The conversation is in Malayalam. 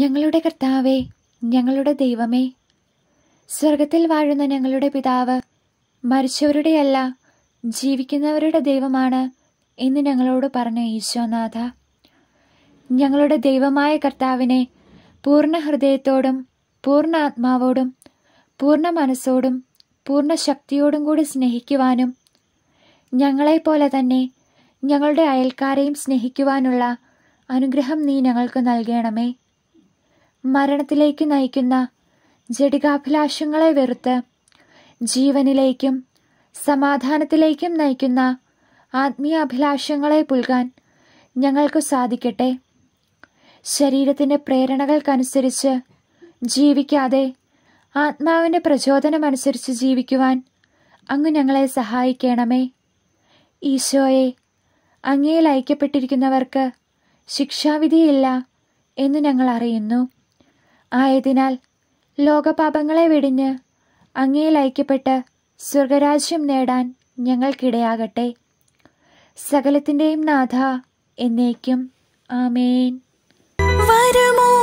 ഞങ്ങളുടെ കർത്താവേ ഞങ്ങളുടെ ദൈവമേ സ്വർഗത്തിൽ വാഴുന്ന ഞങ്ങളുടെ പിതാവ് മരിച്ചവരുടെയല്ല ജീവിക്കുന്നവരുടെ ദൈവമാണ് എന്ന് ഞങ്ങളോട് പറഞ്ഞ ഈശോനാഥ ഞങ്ങളുടെ ദൈവമായ കർത്താവിനെ പൂർണ്ണ ഹൃദയത്തോടും പൂർണ്ണ ആത്മാവോടും പൂർണ്ണ മനസ്സോടും പൂർണ്ണ ശക്തിയോടും കൂടി സ്നേഹിക്കുവാനും ഞങ്ങളെപ്പോലെ തന്നെ ഞങ്ങളുടെ അയൽക്കാരെയും സ്നേഹിക്കുവാനുള്ള അനുഗ്രഹം നീ ഞങ്ങൾക്ക് നൽകണമേ മരണത്തിലേക്ക് നയിക്കുന്ന ജടികാഭിലാഷങ്ങളെ വെറുത്ത് ജീവനിലേക്കും സമാധാനത്തിലേക്കും നയിക്കുന്ന ആത്മീയ അഭിലാഷങ്ങളെ പുൽകാൻ ഞങ്ങൾക്ക് സാധിക്കട്ടെ ശരീരത്തിൻ്റെ പ്രേരണകൾക്കനുസരിച്ച് ജീവിക്കാതെ ആത്മാവിൻ്റെ പ്രചോദനമനുസരിച്ച് ജീവിക്കുവാൻ അങ്ങ് ഞങ്ങളെ സഹായിക്കണമേ ഈശോയെ അങ്ങയിൽ ഐക്യപ്പെട്ടിരിക്കുന്നവർക്ക് ശിക്ഷാവിധിയില്ല എന്ന് ഞങ്ങൾ അറിയുന്നു ആയതിനാൽ ലോകപാപങ്ങളെ വെടിഞ്ഞ് അങ്ങയിൽ ഐക്യപ്പെട്ട് സ്വർഗരാജ്യം നേടാൻ ഞങ്ങൾക്കിടയാകട്ടെ സകലത്തിൻ്റെയും നാഥ എന്നേക്കും ആമേൻ വരുമോ